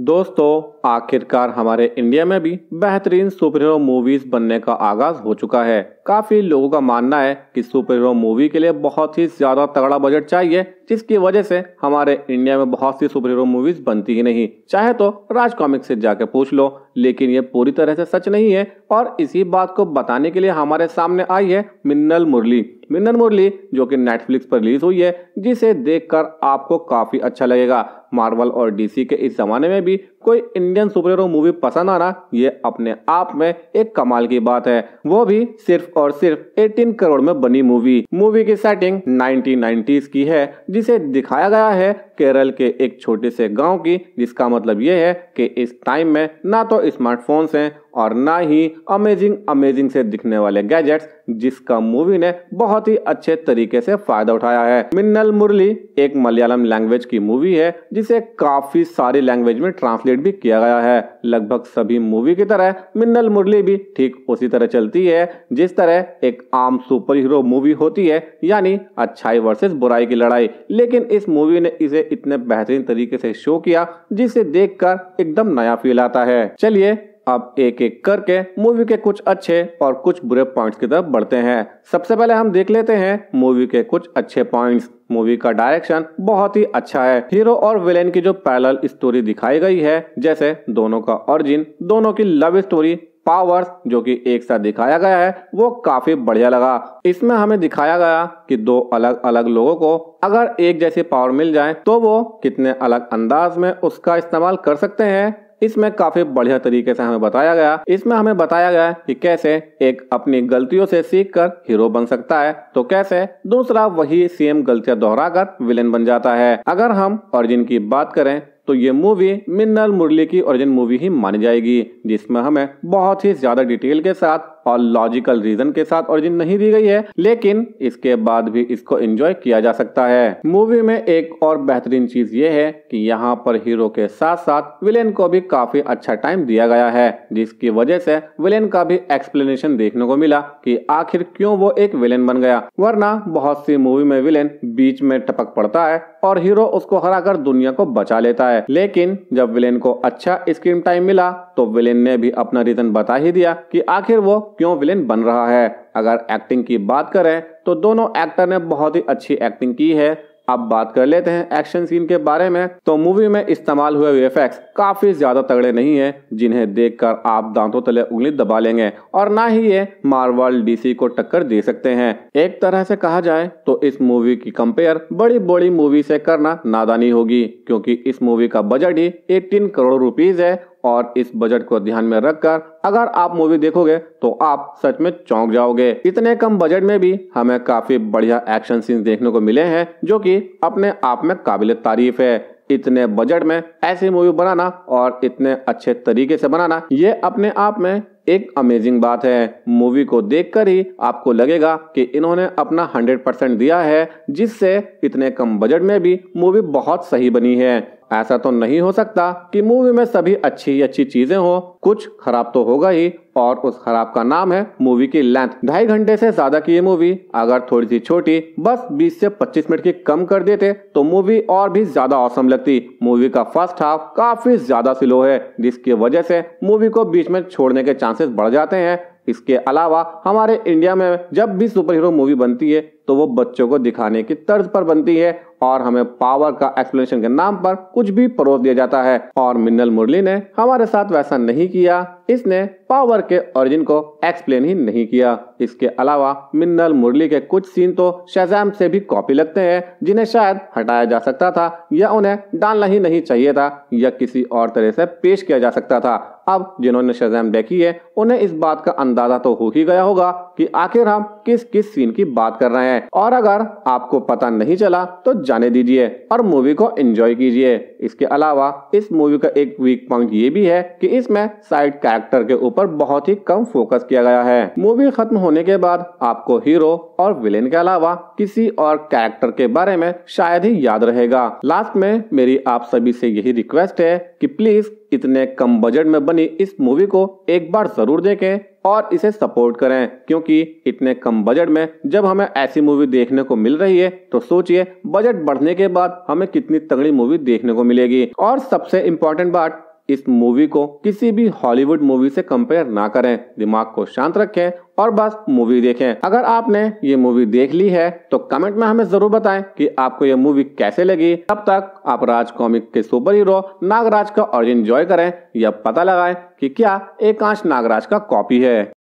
दोस्तों आखिरकार हमारे इंडिया में भी बेहतरीन सुपर हीरो मूवीज बनने का आगाज हो चुका है काफी लोगों का मानना है कि सुपर हीरो मूवी के लिए बहुत ही ज्यादा तगड़ा बजट चाहिए जिसकी वजह से हमारे इंडिया में बहुत सी सुपर हीरो मूवीज बनती ही नहीं चाहे तो राज कॉमिक से जाके पूछ लो लेकिन ये पूरी तरह से सच नहीं है और इसी बात को बताने के लिए हमारे सामने आई है मिन्नल मुरली मिन्नर मुरली जो कि नेटफ्लिक्स पर रिलीज हुई है जिसे देखकर आपको काफ़ी अच्छा लगेगा मार्वल और डीसी के इस ज़माने में भी कोई इंडियन सुपर हीरो मूवी पसंद आना ये अपने आप में एक कमाल की बात है वो भी सिर्फ और सिर्फ 18 करोड़ में बनी मूवी मूवी की सेटिंग 1990s की है जिसे दिखाया गया है केरल के एक छोटे से गांव की जिसका मतलब ये है कि इस टाइम में ना तो स्मार्टफोन्स हैं और ना ही अमेजिंग अमेजिंग से दिखने वाले गैजेट्स जिसका मूवी ने बहुत ही अच्छे तरीके से फायदा उठाया है मिन्नल मुरली एक मलयालम लैंग्वेज की मूवी है जिसे काफी सारी लैंग्वेज में ट्रांसलेट भी किया गया है लगभग सभी मूवी की तरह मिन्नल मुरली भी ठीक उसी तरह चलती है जिस तरह एक आम सुपर हीरो मूवी होती है यानी अच्छाई वर्सेज बुराई की लड़ाई लेकिन इस मूवी ने इसे इतने बेहतरीन तरीके से शो किया जिसे देख एकदम नया फील आता है चलिए अब एक एक करके मूवी के कुछ अच्छे और कुछ बुरे पॉइंट्स की तरफ बढ़ते हैं सबसे पहले हम देख लेते हैं मूवी के कुछ अच्छे पॉइंट्स मूवी का डायरेक्शन बहुत ही अच्छा है हीरो और विलेन की जो पैरल स्टोरी दिखाई गई है जैसे दोनों का ओरिजिन दोनों की लव स्टोरी पावर्स जो कि एक साथ दिखाया गया है वो काफी बढ़िया लगा इसमें हमें दिखाया गया कि दो अलग अलग लोगों को अगर एक जैसी पावर मिल जाए तो वो कितने अलग अंदाज में उसका इस्तेमाल कर सकते हैं इसमें काफी बढ़िया तरीके से हमें बताया गया इसमें हमें बताया गया कि कैसे एक अपनी गलतियों से सीख कर हीरो बन सकता है तो कैसे दूसरा वही सेम गलतियां दोहराकर विलेन बन जाता है अगर हम ओरिजिन की बात करें तो ये मूवी मिन्नल मुरली की ओरिजिन मूवी ही मानी जाएगी जिसमें हमें बहुत ही ज्यादा डिटेल के साथ और लॉजिकल रीजन के साथ ओरिजिन नहीं दी गई है लेकिन इसके बाद भी इसको एंजॉय किया जा सकता है मूवी में एक और बेहतरीन चीज ये है कि यहाँ पर हीरो के साथ साथ विलेन को भी काफी अच्छा टाइम दिया गया है जिसकी वजह से विलेन का भी एक्सप्लेनेशन देखने को मिला कि आखिर क्यों वो एक विलेन बन गया वरना बहुत सी मूवी में विलेन बीच में टपक पड़ता है और हीरो उसको हराकर दुनिया को बचा लेता है लेकिन जब विलेन को अच्छा स्क्रीन टाइम मिला तो विलेन ने भी अपना रीजन बता ही दिया कि आखिर वो क्यों विलेन बन रहा है अगर एक्टिंग की बात करें तो दोनों एक्टर ने बहुत ही अच्छी एक्टिंग की है अब बात कर लेते हैं एक्शन सीन के बारे में तो मूवी में इस्तेमाल हुए हुए काफी ज्यादा तगड़े नहीं है जिन्हें देखकर आप दांतों तले उंगली दबा लेंगे और ना ही ये मार्वल डीसी को टक्कर दे सकते हैं एक तरह से कहा जाए तो इस मूवी की कंपेयर बड़ी बड़ी मूवी से करना नादानी होगी क्योंकि इस मूवी का बजट ही एटीन करोड़ रुपीज है और इस बजट को ध्यान में रखकर अगर आप मूवी देखोगे तो आप सच में चौंक जाओगे इतने कम बजट में भी हमें काफी बढ़िया एक्शन सीन देखने को मिले हैं जो कि अपने आप में काबिल तारीफ है इतने बजट में ऐसी मूवी बनाना और इतने अच्छे तरीके से बनाना ये अपने आप में एक अमेजिंग बात है मूवी को देखकर ही आपको लगेगा कि इन्होंने अपना 100 परसेंट दिया है जिससे इतने कम बजट में भी मूवी बहुत सही बनी है ऐसा तो नहीं हो सकता कि मूवी में सभी अच्छी अच्छी चीजें हो कुछ खराब तो होगा ही और उस खराब का नाम है मूवी की लेंथ ढाई घंटे से ज्यादा की ये मूवी अगर थोड़ी सी छोटी बस 20 से 25 मिनट की कम कर देते तो मूवी और भी ज्यादा औसम लगती मूवी का फर्स्ट हाफ काफी ज्यादा स्लो है जिसकी वजह से मूवी को बीच में छोड़ने के चांसेस बढ़ जाते हैं इसके अलावा हमारे इंडिया में जब भी सुपर हीरो मूवी बनती है तो वो बच्चों को दिखाने की तर्ज पर बनती है और हमें पावर का एक्सप्लेनेशन के नाम पर कुछ भी परोस दिया जाता है और मिन्नल मुरली ने हमारे साथ वैसा नहीं किया इसने पावर के ओरिजिन को एक्सप्लेन ही नहीं किया इसके अलावा मिन्नल मुरली के कुछ सीन तो शजैम से भी कॉपी लगते हैं जिन्हें शायद हटाया जा सकता था या उन्हें डालना ही नहीं चाहिए था या किसी और तरह से पेश किया जा सकता था अब जिन्होंने शजैम देखी है उन्हें इस बात का अंदाजा तो हो ही गया होगा कि आखिर हम किस किस सीन की बात कर रहे हैं और अगर आपको पता नहीं चला तो जाने दीजिए और मूवी को एंजॉय कीजिए इसके अलावा इस मूवी का एक वीक पॉइंट ये भी है कि इसमें साइड कैरेक्टर के ऊपर बहुत ही कम फोकस किया गया है मूवी खत्म होने के बाद आपको हीरो और विलेन के अलावा किसी और कैरेक्टर के बारे में शायद ही याद रहेगा लास्ट में मेरी आप सभी से यही रिक्वेस्ट है कि प्लीज इतने कम बजट में बनी इस मूवी को एक बार जरूर देखें और इसे सपोर्ट करें क्योंकि इतने कम बजट में जब हमें ऐसी मूवी देखने को मिल रही है तो सोचिए बजट बढ़ने के बाद हमें कितनी तगड़ी मूवी देखने को मिलेगी और सबसे इम्पोर्टेंट बात इस मूवी को किसी भी हॉलीवुड मूवी से कंपेयर ना करें दिमाग को शांत रखें और बस मूवी देखें अगर आपने ये मूवी देख ली है तो कमेंट में हमें जरूर बताएं कि आपको ये मूवी कैसे लगी तब तक आप राज कॉमिक के सुपर हीरो नागराज का और एंजॉय करें या पता लगाएं कि क्या एकांश नागराज का कॉपी है